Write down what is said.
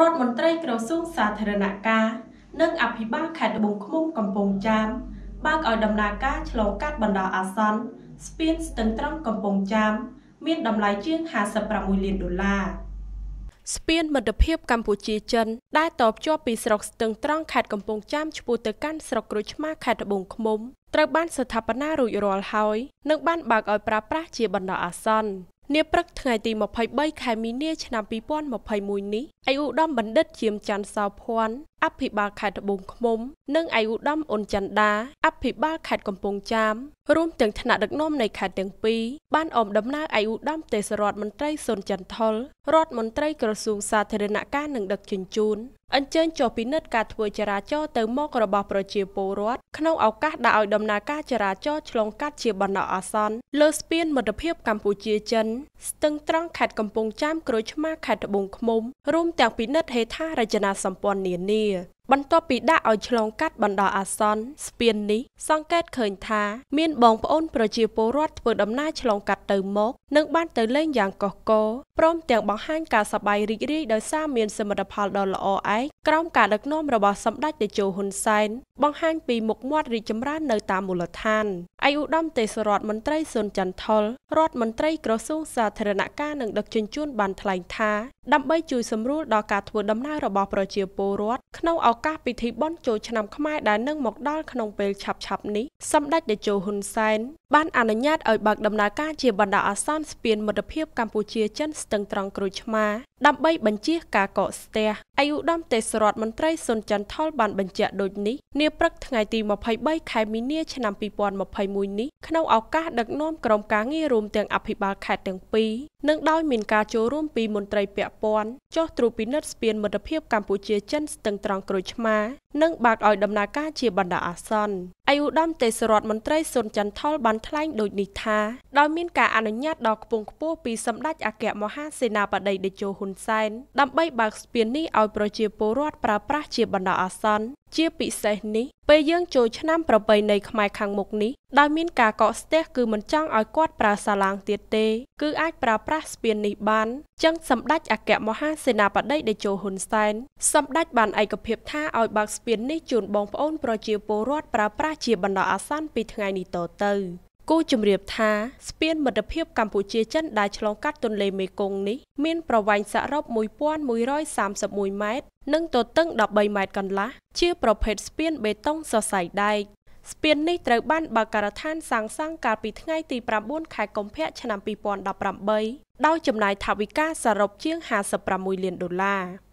រដ្ឋមន្ត្រីក្រសួងសាធារណការនិងអភិបាលខេត្តត្បូងឃ្មុំកំពង់ចាមបើកឲ្យដំណើរការឆ្លងកាត់បណ្ដោះអាសន្នស្ពានស្ទឹងត្រង់កំពង់ចាមមានតម្លៃជាង56លានដុល្លារស្ពានមិត្តភាពកម្ពុជាចិនដែលតភ្ជាប់ពីស្រុកស្ទឹងត្រង់ខេត្តកំពង់ចាមឆ្ពោះទៅកាន់ស្រុកក្រូចឆ្មាខេត្តត្បូងឃ្មុំត្រូវបានស្ថាបនារួចរាល់ហើយនិងបានបើកឲ្យប្រើប្រាស់ជាបណ្ដោះអាសន្ននាព្រឹកថ្ងៃទី23ខែមីនា ឆ្នាំ2021នេះឯកឧត្តមបណ្ឌិតជាមច័ន្ទសោភ័ណ្ឌអភិបាលខេត្តត្បូងឃ្មុំនិងឯកឧត្តមអ៊ុនច័ន្ទដាអភិបាលខេត្តកំពង់ចាម រួមទាំងថ្នាក់ដឹកនាំនៃខេត្តទាំងពីរបានអមដំណើរឯកឧត្តមទេសរដ្ឋមន្ត្រីសុនចន្ទថុលរដ្ឋមន្ត្រីក្រសួងសាធារណការនិង ដឹកជញ្ជូនអញ្ជើញចុះពិនិត្យការធ្វើចរាចរណ៍ទៅមករបស់ប្រជាពលរដ្ឋក្នុងឱកាសដែលឲ្យដំណើរការចរាចរណ៍ឆ្លងកាត់ជាបណ្ដោះអាសន្នលើស្ពានមិត្តភាពកម្ពុជាចិនស្ទឹងត្រង់ខេត្តកំពង់ចាមក្រូចឆ្មាខេត្តត្បូងឃ្មុំរួមទាំងពិនិត្យហេដ្ឋារចនាសម្ព័ន្ធនានាបន្ទាប់ពីដាក់ឲ្យឆ្លងកាត់បណ្ដោះអាសន្នស្ពាននេះសង្កេតឃើញថា មានបងប្អូនប្រជាពលរដ្ឋធ្វើដំណើរឆ្លងកាត់ទៅមកនិងបានទៅលេងយ៉ាងកុះករព្រមទាំងបង្ហាញការសប្បាយរីករាយដោយសារមានសមិទ្ធផលដ៏ល្អឯកក្រោមការដឹកនាំរបស់សម្ដេចតេជោហ៊ុនសែនបង្ហាញពីមុខមាត់រីកចម្រើននៅតាមមូលដ្ឋានឯឧត្តមទេសរដ្ឋមន្ត្រីសុនចន្ទថុលរដ្ឋមន្ត្រីក្រសួងសាធារណការនិងដឹកជញ្ជូនបានថ្លែងថាដើម្បីជួយសម្រួលដល់ការធ្វើដំណើររបស់ប្រជាពលរដ្ឋក្នុងឱកាសពិធីបុណ្យចូលឆ្នាំខ្មែរដែលនឹងមកដល់ក្នុងពេលឆាប់ៗនេះសម្ដេចតេជោហ៊ុនសែនបានអនុញ្ញាតឲ្យបើកដំណើរការជាបណ្ដោះអាសន្នស្ពានមិត្តភាពកម្ពុជាចិនស្ទឹងត្រង់ក្រូចឆ្មា ដើម្បីបញ្ជៀសការកកស្ទះឯឧត្តមទេសស្សរដ្ឋមន្ត្រីសុនចន្ទថុលបានបញ្ជាក់ដូចនេះនាព្រឹកថ្ងៃទី23ខែមីនា ឆ្នាំ2021នេះក្នុងឱកាសដឹកនាំក្រុមការងាររួមទាំងអភិបាលខេត្តទាំងពីរនិងដោយមានការចូលរួមពីមន្ត្រីពាក់ព័ន្ធចុះត្រួតពិនិត្យស្ពានមិត្តភាពកម្ពុជាចិនស្ទឹងត្រង់ក្រូចឆ្មានិងបើកឲ្យដំណើរការជាបណ្ដោះអាសន្នអាយុដំទេសរដ្ឋមន្ត្រីសុនចន្ទថលបានថ្លែងដូចនេះថាដោយមានការអនុញ្ញាតដល់ខ្ពងខ្ពស់ពីសម្ដេចអគ្គមហាសេនាបតីតេជោហ៊ុនសែនដើម្បីបើកស្ពាននេះឲ្យប្រជាពលរដ្ឋប្រើប្រាស់ជាបណ្ដោះអាសន្នជាពិសេសនេះពេលយើងចូលឆ្នាំប្រពៃណីខ្មែរខាងមុខនេះដោយមានការកកស្ទះគឺមិនចង់ឲ្យគាត់ប្រើសាឡាងទៀតទេគឺអាចប្រើប្រាស់ស្ពាននេះបានចឹងសម្ដេចអគ្គមហាសេនាបតីតេជោហ៊ុនសែនសម្ដេចបានឯកភាពថាឲ្យបើកស្ពាននេះជូនបងប្អូនប្រជាពលរដ្ឋប្រើប្រាស់ជាបណ្ដោះអាសន្នពីថ្ងៃនេះតទៅគូជំរាបថាស្ពានមិត្តភាពកម្ពុជាចិនដែលឆ្លងកាត់ទន្លេមេគង្គនេះ មានប្រវែងសរុប1131ម៉ែត្រនិងទទឹង13ម៉ែត្រកន្លះជាប្រភេទស្ពានបេតុងសរសៃដែកស្ពាននេះត្រូវបានបើកការដ្ឋានសាងសង់កាលពីថ្ងៃទី9ខែកុម្ភៈឆ្នាំ2018ដោយចំណាយថវិកាសរុបជាង56លានដុល្លារ។